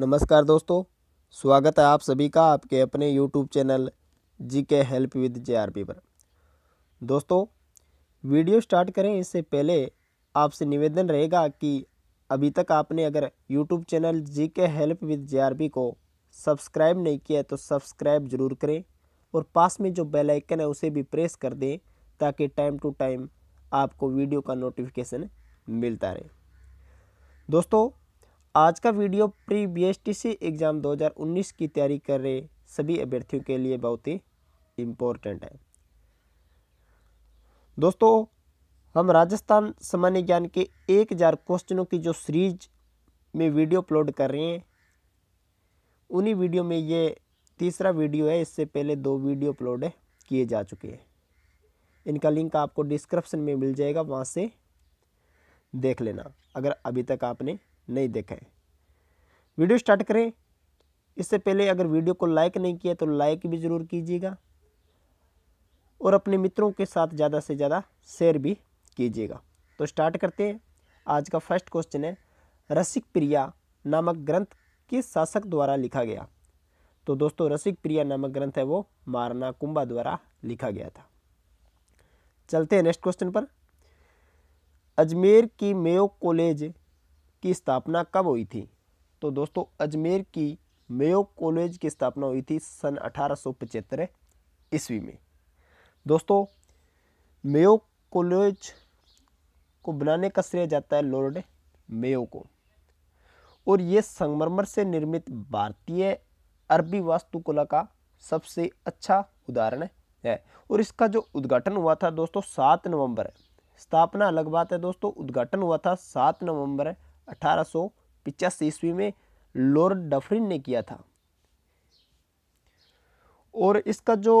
नमस्कार दोस्तों स्वागत है आप सभी का आपके अपने YouTube channel G K help with J R P पर दोस्तों वीडियो स्टार्ट करें इससे पहले आपसे निवेदन रहेगा कि अभी तक आपने अगर YouTube channel G K help with J R P को सब्सक्राइब नहीं किया तो सब्सक्राइब ज़रूर करें और पास में जो बेल आइकन है उसे भी प्रेस कर दें ताकि टाइम टू टाइम आपको वीडियो का नोटिफिकेशन मिलता रहे दोस्तों आज का वीडियो प्री बीएसटीसी एग्ज़ाम 2019 की तैयारी कर रहे सभी अभ्यर्थियों के लिए बहुत ही इम्पोर्टेंट है दोस्तों हम राजस्थान सामान्य ज्ञान के एक हज़ार क्वेश्चनों की जो सीरीज में वीडियो अपलोड कर रहे हैं उन्हीं वीडियो में ये तीसरा वीडियो है इससे पहले दो वीडियो अपलोड किए जा चुके हैं इनका लिंक आपको डिस्क्रिप्शन में मिल जाएगा वहाँ से देख लेना अगर अभी तक आपने नहीं देखा है वीडियो स्टार्ट करें इससे पहले अगर वीडियो को लाइक नहीं किया तो लाइक भी ज़रूर कीजिएगा और अपने मित्रों के साथ ज़्यादा से ज़्यादा शेयर भी कीजिएगा तो स्टार्ट करते हैं आज का फर्स्ट क्वेश्चन है रसिक प्रिया नामक ग्रंथ किस शासक द्वारा लिखा गया तो दोस्तों रसिक प्रिया नामक ग्रंथ है वो मारना कुंभा द्वारा लिखा गया था चलते हैं नेक्स्ट क्वेश्चन पर अजमेर की मेयो कॉलेज की स्थापना कब हुई थी तो दोस्तों अजमेर की मेयो कॉलेज की स्थापना हुई थी सन अठारह ईस्वी में दोस्तों मेयो कॉलेज को बनाने का श्रेय जाता है लॉर्ड मेयो को और ये संगमरमर से निर्मित भारतीय अरबी वास्तुकला का सबसे अच्छा उदाहरण है और इसका जो उद्घाटन हुआ था दोस्तों सात नवंबर स्थापना अलग बात है दोस्तों उद्घाटन हुआ था सात नवंबर अठारह ईस्वी में लॉर्ड डफरिन ने किया था और इसका जो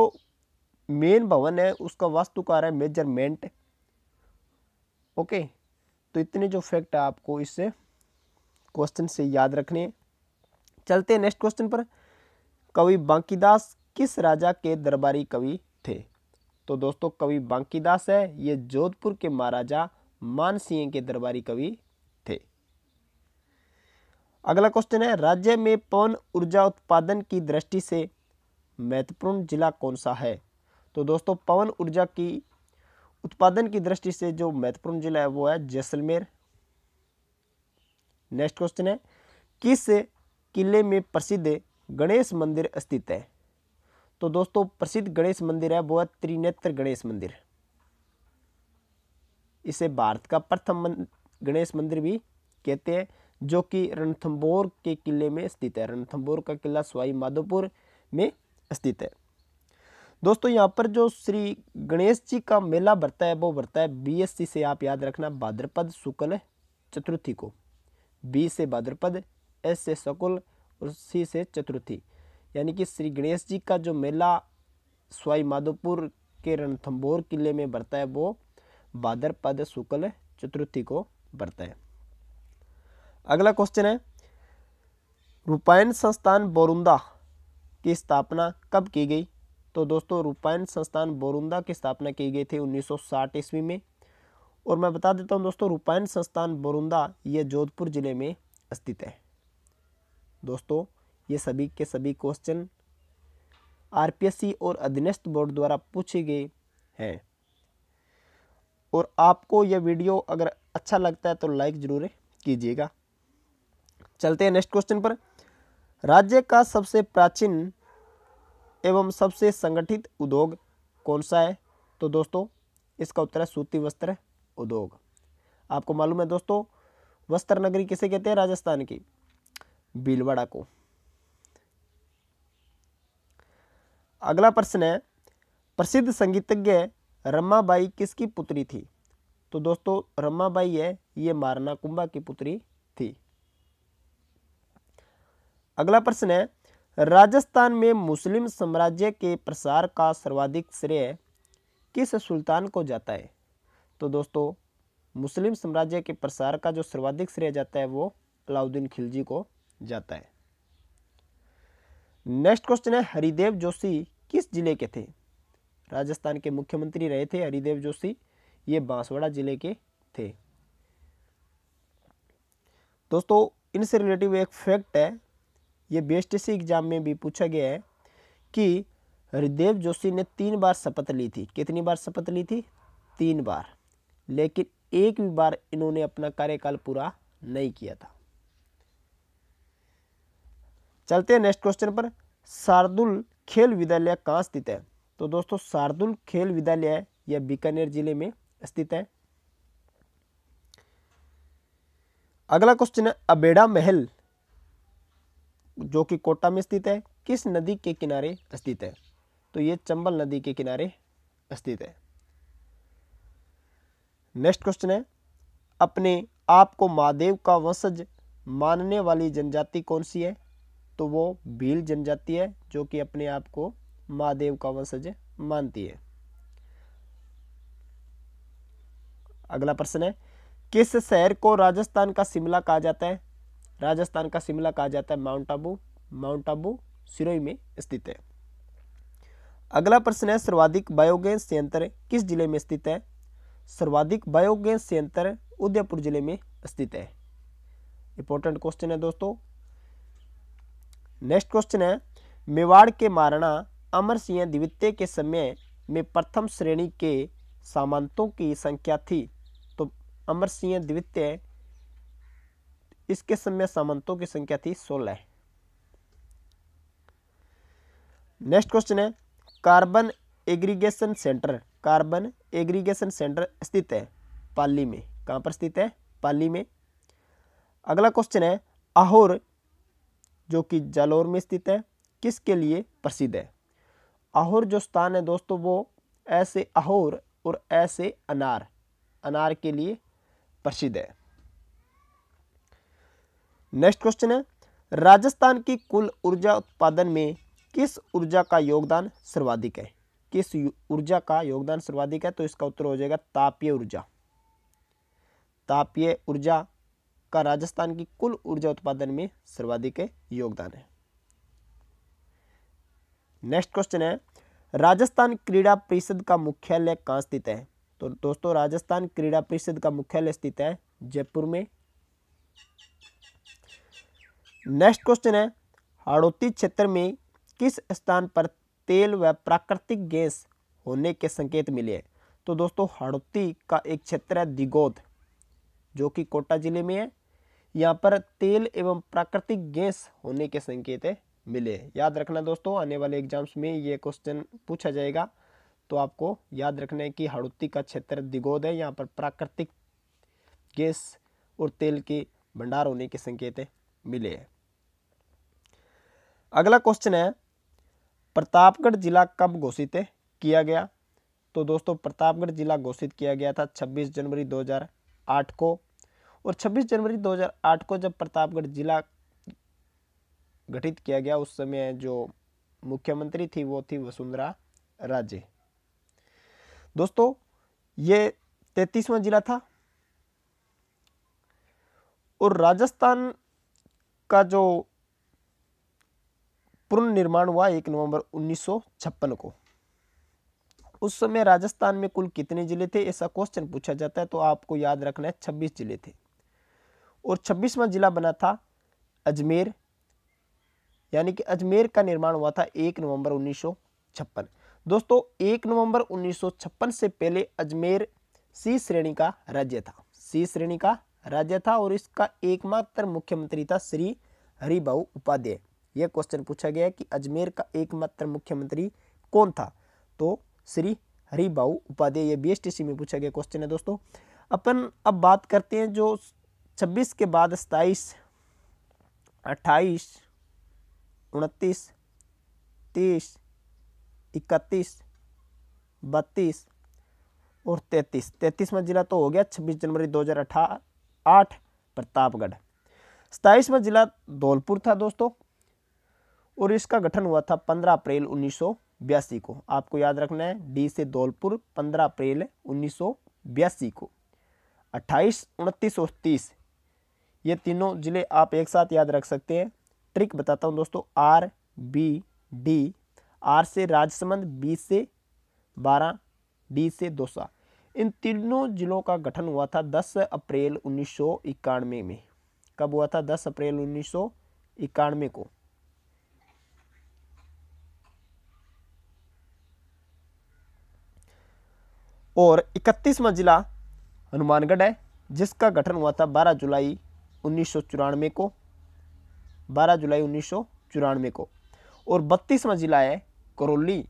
मेन भवन है उसका वास्तुकार है मेजरमेंट ओके तो इतने जो फैक्ट आपको इस क्वेश्चन से याद रखने चलते हैं नेक्स्ट क्वेश्चन पर कवि बांकीदास किस राजा के दरबारी कवि थे तो दोस्तों कवि बांकीदास है ये जोधपुर के महाराजा मानसिंह के दरबारी कवि अगला क्वेश्चन है राज्य में पवन ऊर्जा उत्पादन की दृष्टि से महत्वपूर्ण जिला कौन सा है तो दोस्तों पवन ऊर्जा की उत्पादन की दृष्टि से जो महत्वपूर्ण जिला है वो है जैसलमेर नेक्स्ट क्वेश्चन है किस किले में प्रसिद्ध गणेश मंदिर स्थित है तो दोस्तों प्रसिद्ध गणेश मंदिर है वो है त्रिनेत्र गणेश मंदिर इसे भारत का प्रथम गणेश मंदिर भी कहते हैं जो कि रणथम्बोर के किले में स्थित है रणथम्बोर का किला सवाई माधोपुर में स्थित है दोस्तों यहाँ पर जो श्री गणेश जी का मेला बढ़ता है वो बढ़ता है बीएससी से आप याद रखना भाद्रपद शुक्ल चतुर्थी को बी से भाद्रपद एस से शकुल और सी से चतुर्थी यानी कि श्री गणेश जी का जो मेला स्वाई माधोपुर के रणथम्बोर किले में बढ़ता है वो भाद्रपद शुक्ल चतुर्थी को बढ़ता है अगला क्वेश्चन है रूपायन संस्थान बोरुंदा की स्थापना कब की गई तो दोस्तों रूपायन संस्थान बोरुंदा की स्थापना की गई थी 1960 ईस्वी में और मैं बता देता हूँ दोस्तों रूपायन संस्थान बोरुंदा ये जोधपुर ज़िले में स्थित है दोस्तों ये सभी के सभी क्वेश्चन आरपीएससी और अधीनस्थ बोर्ड द्वारा पूछे गए हैं और आपको यह वीडियो अगर अच्छा लगता है तो लाइक ज़रूर कीजिएगा चलते हैं नेक्स्ट क्वेश्चन पर राज्य का सबसे प्राचीन एवं सबसे संगठित उद्योग कौन सा है तो दोस्तों इसका उत्तर है सूती वस्त्र उद्योग आपको मालूम है दोस्तों वस्त्र नगरी किसे कहते हैं राजस्थान की भीलवाड़ा को अगला प्रश्न है प्रसिद्ध संगीतज्ञ रमाबाई किसकी पुत्री थी तो दोस्तों रमाबाई है ये मारना कुंभा की पुत्री अगला प्रश्न है राजस्थान में मुस्लिम साम्राज्य के प्रसार का सर्वाधिक श्रेय किस सुल्तान को जाता है तो दोस्तों मुस्लिम साम्राज्य के प्रसार का जो सर्वाधिक श्रेय जाता है वो अलाउद्दीन खिलजी को जाता है नेक्स्ट क्वेश्चन है हरिदेव जोशी किस जिले के थे राजस्थान के मुख्यमंत्री रहे थे हरिदेव जोशी ये बांसवाड़ा जिले के थे दोस्तों इनसे रिलेटिव एक फैक्ट है ये बी एग्ज़ाम में भी पूछा गया है कि हरिदेव जोशी ने तीन बार शपथ ली थी कितनी बार शपथ ली थी तीन बार लेकिन एक भी बार इन्होंने अपना कार्यकाल पूरा नहीं किया था चलते हैं नेक्स्ट क्वेश्चन पर शार्दुल खेल विद्यालय कहाँ स्थित है तो दोस्तों शार्दुल खेल विद्यालय यह बीकानेर जिले में स्थित है अगला क्वेश्चन है अबेड़ा महल जो कि कोटा में स्थित है किस नदी के किनारे स्थित है तो ये चंबल नदी के किनारे स्थित है नेक्स्ट क्वेश्चन है अपने आप को महादेव का वंशज मानने वाली जनजाति कौन सी है तो वो भील जनजाति है जो कि अपने आप को महादेव का वंशज मानती है अगला प्रश्न है किस शहर को राजस्थान का शिमला कहा जाता है राजस्थान का शिमला कहा जाता है माउंट आबू माउंट आबू सिरोई में स्थित है अगला प्रश्न है सर्वाधिक बायोगैस संयंत्र किस जिले में स्थित है सर्वाधिक बायोगैस संयंत्र उदयपुर जिले में स्थित है इंपॉर्टेंट क्वेश्चन है दोस्तों नेक्स्ट क्वेश्चन है मेवाड़ के महाराणा अमर सिंह द्वितीय के समय में प्रथम श्रेणी के सामंतों की संख्या थी तो अमर सिंह द्वितीय इसके समय सामंतों की संख्या थी सोलह नेक्स्ट क्वेश्चन है carbon aggregation centre carbon aggregation centre स्थित है पाली में कहां पर स्थित है पाली में अगला क्वेश्चन है आहोर जो कि जालोर में स्थित है किसके लिए प्रसिद्ध है आहोर जो स्थान है दोस्तों वो ऐसे आहोर और ऐसे अनार अनार के लिए प्रसिद्ध है नेक्स्ट क्वेश्चन है राजस्थान की कुल ऊर्जा उत्पादन में किस ऊर्जा का योगदान सर्वाधिक है किस ऊर्जा का योगदान सर्वाधिक है तो इसका उत्तर हो जाएगा तापीय ऊर्जा तापीय ऊर्जा का राजस्थान की कुल ऊर्जा उत्पादन में सर्वाधिक योगदान है नेक्स्ट क्वेश्चन है राजस्थान क्रीड़ा परिषद का मुख्यालय कहाँ स्थित है तो दोस्तों राजस्थान क्रीड़ा परिषद का मुख्यालय स्थित है जयपुर में नेक्स्ट क्वेश्चन है हाड़ौती क्षेत्र में किस स्थान पर तेल व प्राकृतिक गैस होने के संकेत मिले हैं तो दोस्तों हाड़ौती का एक क्षेत्र है दिगोद जो कि कोटा जिले में है यहाँ पर तेल एवं प्राकृतिक गैस होने के संकेत है मिले याद रखना दोस्तों आने वाले एग्जाम्स में ये क्वेश्चन पूछा जाएगा तो आपको याद रखना है कि हड़ौती का क्षेत्र दिगोद है यहाँ पर प्राकृतिक गैस और तेल के भंडार होने के संकेत मिले हैं अगला क्वेश्चन है प्रतापगढ़ जिला कब घोषित किया गया तो दोस्तों प्रतापगढ़ जिला घोषित किया गया था 26 जनवरी 2008 को और 26 जनवरी 2008 को जब प्रतापगढ़ जिला गठित किया गया उस समय जो मुख्यमंत्री थी वो थी वसुंधरा राजे दोस्तों ये तैतीसवा जिला था और राजस्थान का जो पुनर्निर्माण हुआ एक नवंबर उन्नीस को उस समय राजस्थान में कुल कितने जिले थे ऐसा क्वेश्चन पूछा जाता है तो आपको याद रखना है छब्बीस जिले थे और छब्बीसवा जिला बना था अजमेर यानी कि अजमेर का निर्माण हुआ था एक नवंबर उन्नीस दोस्तों एक नवंबर उन्नीस से पहले अजमेर सी श्रेणी का राज्य था सी श्रेणी का राज्य था और इसका एकमात्र मुख्यमंत्री था श्री हरिभा उपाध्याय यह क्वेश्चन पूछा गया कि अजमेर का एकमात्र मुख्यमंत्री कौन था तो श्री हरिभा उपाध्याय यह बी में पूछा गया क्वेश्चन है दोस्तों अपन अब बात करते हैं जो 26 के बाद सताइस अट्ठाईस उनतीस तीस इकतीस बत्तीस और तैतीस तैतीसवा जिला तो हो गया छब्बीस जनवरी दो हज़ार आठ प्रतापगढ़ सताइसवा जिला धौलपुर था दोस्तों और इसका गठन हुआ था 15 अप्रैल उन्नीस को आपको याद रखना है डी से धौलपुर 15 अप्रैल उन्नीस को 28, उनतीस और तीस ये तीनों ज़िले आप एक साथ याद रख सकते हैं ट्रिक बताता हूँ दोस्तों आर बी डी आर से राजसमंद बी से बारह डी से दोसा इन तीनों जिलों का गठन हुआ था 10 अप्रैल उन्नीस में कब हुआ था 10 अप्रैल उन्नीस को और इकतीसवां जिला हनुमानगढ़ है जिसका गठन हुआ था 12 जुलाई उन्नीस को 12 जुलाई उन्नीस को और बत्तीसवा जिला है करौली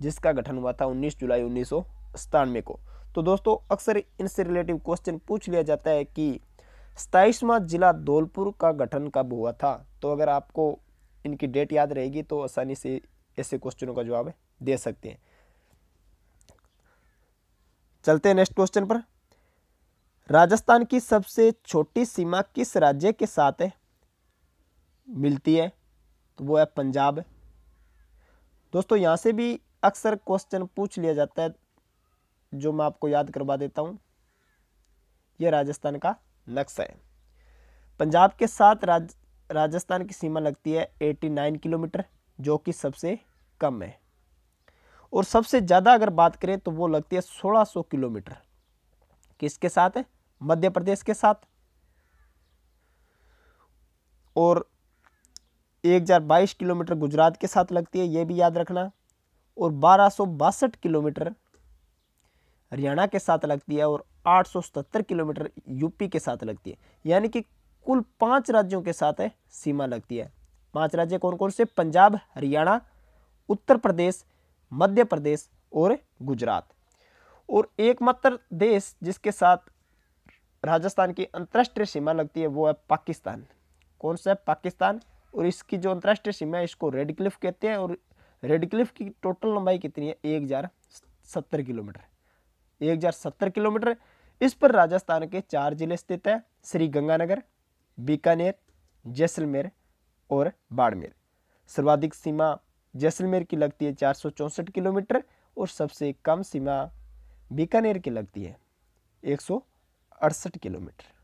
जिसका गठन हुआ था 19 जुलाई उन्नीस को तो दोस्तों अक्सर इनसे रिलेटिव क्वेश्चन पूछ लिया जाता है कि सताईसवां जिला धौलपुर का गठन कब हुआ था तो अगर आपको इनकी डेट याद रहेगी तो आसानी से ऐसे क्वेश्चनों का जवाब दे सकते हैं चलते हैं नेक्स्ट क्वेश्चन पर राजस्थान की सबसे छोटी सीमा किस राज्य के साथ है मिलती है तो वो है पंजाब दोस्तों यहाँ से भी अक्सर क्वेश्चन पूछ लिया जाता है जो मैं आपको याद करवा देता हूँ ये राजस्थान का नक्शा है पंजाब के साथ राज राजस्थान की सीमा लगती है 89 किलोमीटर जो कि सबसे कम है और सबसे ज़्यादा अगर बात करें तो वो लगती है 1600 किलोमीटर किसके साथ है मध्य प्रदेश के साथ और 1022 किलोमीटर गुजरात के साथ लगती है ये भी याद रखना और बारह किलोमीटर हरियाणा के साथ लगती है और 877 किलोमीटर यूपी के साथ लगती है यानी कि कुल पांच राज्यों के साथ है सीमा लगती है पांच राज्य कौन कौन से पंजाब हरियाणा उत्तर प्रदेश मध्य प्रदेश और गुजरात और एकमात्र देश जिसके साथ राजस्थान की अंतर्राष्ट्रीय सीमा लगती है वो है पाकिस्तान कौन सा है पाकिस्तान और इसकी जो अंतर्राष्ट्रीय सीमा है इसको रेड क्लिफ कहते हैं और रेड क्लिफ की टोटल लंबाई कितनी है एक हज़ार सत्तर किलोमीटर एक हज़ार सत्तर किलोमीटर इस पर राजस्थान के चार जिले स्थित हैं श्री गंगानगर बीकानेर जैसलमेर और बाड़मेर सर्वाधिक सीमा जैसलमेर की लगती है चार किलोमीटर और सबसे कम सीमा बीकानेर की लगती है एक किलोमीटर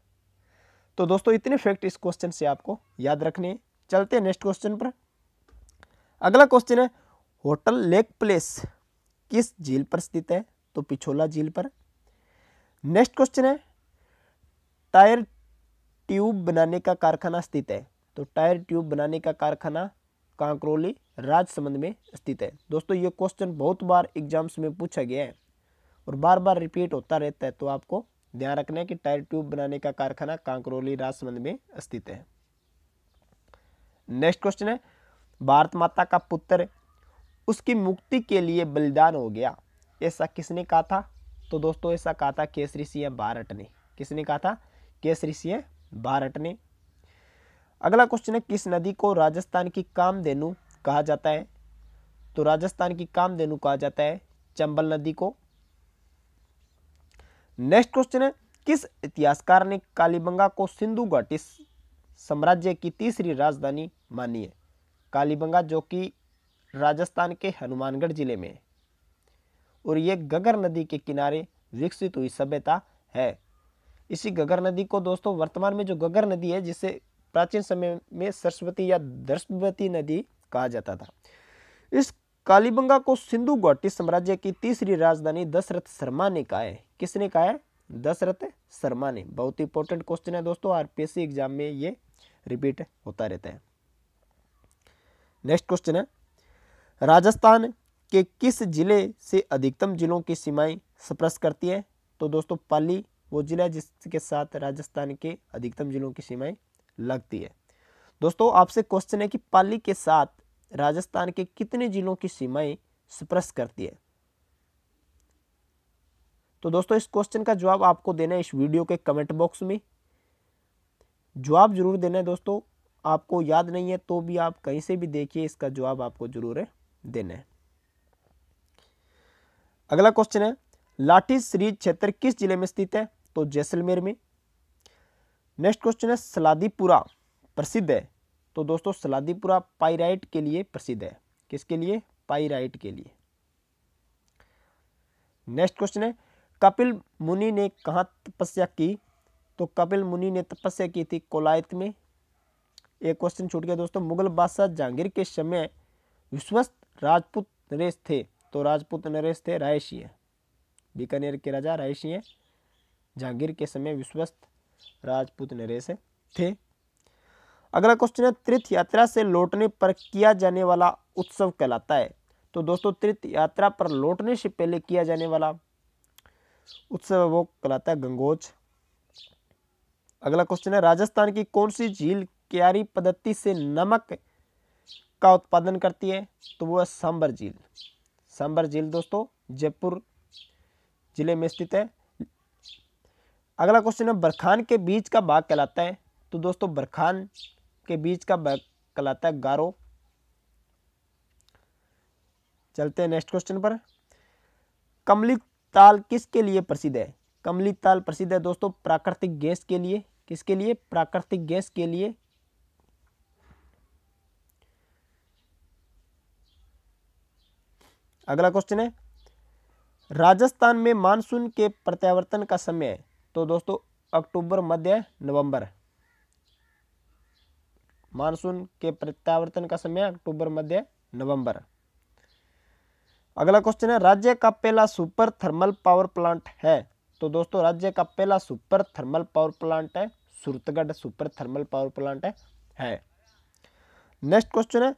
तो दोस्तों इतने फैक्ट इस क्वेश्चन से आपको याद रखने चलते हैं नेक्स्ट क्वेश्चन पर अगला क्वेश्चन है होटल लेक प्लेस किस झील पर स्थित है तो पिछोला झील पर नेक्स्ट क्वेश्चन है टायर ट्यूब बनाने का कारखाना स्थित है तो टायर ट्यूब बनाने का कारखाना कांकरोली राजसमंद में स्थित है दोस्तों ये क्वेश्चन बहुत बार एग्जाम्स में पूछा गया है और बार बार रिपीट होता रहता है तो आपको ध्यान रखना है कि टायर ट्यूब बनाने का कारखाना कांकरोली राजसमंद में स्थित है नेक्स्ट क्वेश्चन है भारत माता का पुत्र उसकी मुक्ति के लिए बलिदान हो गया ऐसा किसने कहा था तो दोस्तों ऐसा कहा था केसरी सिंह भारत ने किसने कहा था केसरी सिंह भारत ने अगला क्वेश्चन है किस नदी को राजस्थान की कामधेनु कहा जाता है तो राजस्थान की कामधेनु कहा जाता है चंबल नदी को नेक्स्ट क्वेश्चन है किस इतिहासकार ने कालीबंगा को सिंधु घाटी साम्राज्य की तीसरी राजधानी मानी है कालीबंगा जो कि राजस्थान के हनुमानगढ़ जिले में है और ये गगर नदी के किनारे विकसित हुई सभ्यता है इसी गगर नदी को दोस्तों वर्तमान में जो गगर नदी है जिसे प्राचीन समय में सरस्वती या दर्शवती नदी कहा जाता था इस कालीबंगा को सिंधु घाटी साम्राज्य की तीसरी राजधानी दशरथ शर्मा ने कहा है किसने कहा है दशरथ शर्मा ने बहुत इंपॉर्टेंट क्वेश्चन है दोस्तों आरपीएससी एग्जाम में ये रिपीट होता रहता है नेक्स्ट क्वेश्चन है राजस्थान के किस जिले से अधिकतम जिलों की सीमाएं स्पर्श करती है तो दोस्तों पाली वो जिला जिसके साथ राजस्थान के अधिकतम जिलों की सीमाएं लगती है दोस्तों आपसे क्वेश्चन है कि पाली के साथ राजस्थान के कितने जिलों की सीमाएं स्पर्श करती है तो दोस्तों इस क्वेश्चन का जवाब आपको देना है इस वीडियो के कमेंट बॉक्स में जवाब जरूर देना है दोस्तों आपको याद नहीं है तो भी आप कहीं से भी देखिए इसका जवाब आपको जरूर है देना है अगला क्वेश्चन है लाठी सीरीज क्षेत्र किस जिले में स्थित है तो जैसलमेर में नेक्स्ट क्वेश्चन है सलादीपुरा प्रसिद्ध है तो दोस्तों सलादीपुरा पाइराइट के लिए प्रसिद्ध है किसके लिए पाइराइट के लिए नेक्स्ट क्वेश्चन है कपिल मुनि ने कहाँ तपस्या की तो कपिल मुनि ने तपस्या की थी कोलायत में एक क्वेश्चन छूट गया दोस्तों मुगल बादशाह जहांगीर के समय विश्वस्त राजपूत नरेश थे तो राजपूत नरेश थे रायशी बीकानेर के राजा रायशी जहांगीर के समय विश्वस्त राजपूत नरेश थे अगला क्वेश्चन है तीर्थ यात्रा से लौटने पर किया जाने वाला उत्सव कहलाता है तो दोस्तों तीर्थ यात्रा पर लौटने से पहले किया जाने वाला उत्सव वो कहलाता है गंगोच अगला क्वेश्चन है राजस्थान की कौन सी झील क्यारी पद्धति से नमक का उत्पादन करती है तो वो है सांबर झील सांबर झील दोस्तों जयपुर जिले में स्थित है अगला क्वेश्चन है बरखान के बीच का बाग कहलाता है तो दोस्तों बरखान के बीच का बाग कहलाता है गारो चलते हैं नेक्स्ट क्वेश्चन पर कमली ताल किसके लिए प्रसिद्ध है कमली ताल प्रसिद्ध है दोस्तों प्राकृतिक गैस के लिए किसके लिए प्राकृतिक गैस के लिए अगला क्वेश्चन है राजस्थान में मानसून के प्रत्यावर्तन का समय है तो दोस्तों अक्टूबर मध्य नवंबर मानसून के प्रत्यावर्तन का समय अक्टूबर मध्य नवंबर अगला क्वेश्चन है राज्य का पहला सुपर थर्मल पावर प्लांट है तो दोस्तों राज्य का पहला सुपर थर्मल पावर प्लांट है Suratgarh super thermal power plant है, है। नेक्स्ट क्वेश्चन है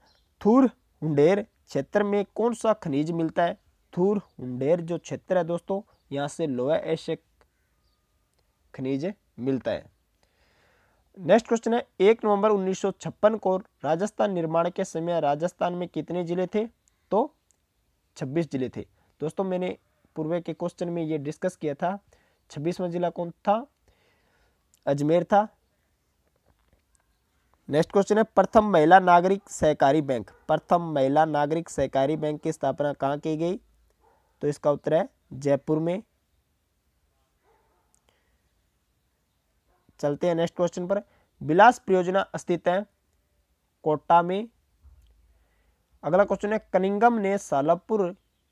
थूर हुडेर क्षेत्र में कौन सा खनिज मिलता है थूर हुडेर जो क्षेत्र है दोस्तों यहाँ से लोअर एशिया खनिज मिलता है नेक्स्ट क्वेश्चन है एक नवंबर 1956 को राजस्थान निर्माण के समय राजस्थान में कितने जिले थे तो 26 जिले थे दोस्तों मैंने पूर्व के क्वेश्चन में ये डिस्कस किया था छब्बीसवा जिला कौन था अजमेर था नेक्स्ट क्वेश्चन है प्रथम महिला नागरिक सहकारी बैंक प्रथम महिला नागरिक सहकारी बैंक की स्थापना कहाँ की गई तो इसका उत्तर है जयपुर में चलते हैं नेक्स्ट क्वेश्चन पर विलास परियोजना स्थित है कोटा में अगला क्वेश्चन है कनिंगम ने सालपुर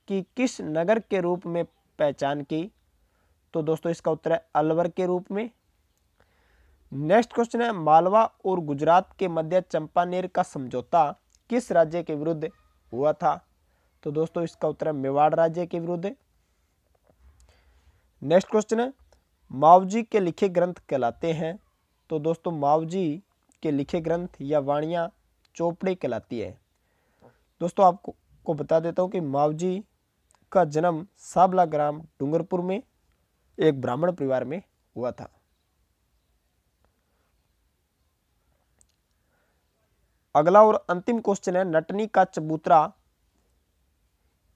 की किस नगर के रूप में पहचान की तो दोस्तों इसका उत्तर है अलवर के रूप में नेक्स्ट क्वेश्चन है मालवा और गुजरात के मध्य चंपानेर का समझौता किस राज्य के विरुद्ध हुआ था तो दोस्तों इसका उत्तर है मेवाड़ राज्य के विरुद्ध नेक्स्ट क्वेश्चन है मावजी के लिखे ग्रंथ कहलाते हैं तो दोस्तों मावजी के लिखे ग्रंथ या वाणियाँ चोपड़े कहलाती है दोस्तों आपको को बता देता हूँ कि मावजी का जन्म साबला ग्राम डूंगरपुर में एक ब्राह्मण परिवार में हुआ था अगला और अंतिम क्वेश्चन है नटनी का चबूतरा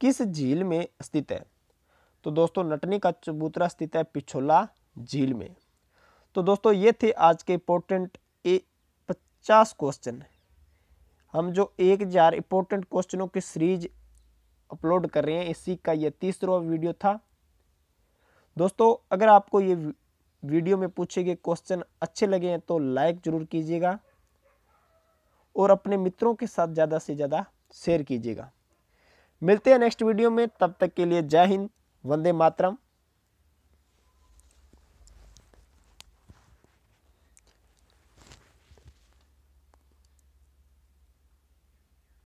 किस झील में स्थित है तो दोस्तों नटनी का चबूतरा स्थित है पिछोला झील में तो दोस्तों ये थे आज के इम्पोर्टेंट ए पचास क्वेश्चन हम जो एक हज़ार इम्पोर्टेंट क्वेश्चनों की सीरीज अपलोड कर रहे हैं इसी का ये तीसरा वीडियो था दोस्तों अगर आपको ये वीडियो में पूछे गए क्वेश्चन अच्छे लगे हैं तो लाइक ज़रूर कीजिएगा और अपने मित्रों के साथ ज़्यादा से ज़्यादा शेयर कीजिएगा मिलते हैं नेक्स्ट वीडियो में तब तक के लिए जय हिंद वंदे मातरम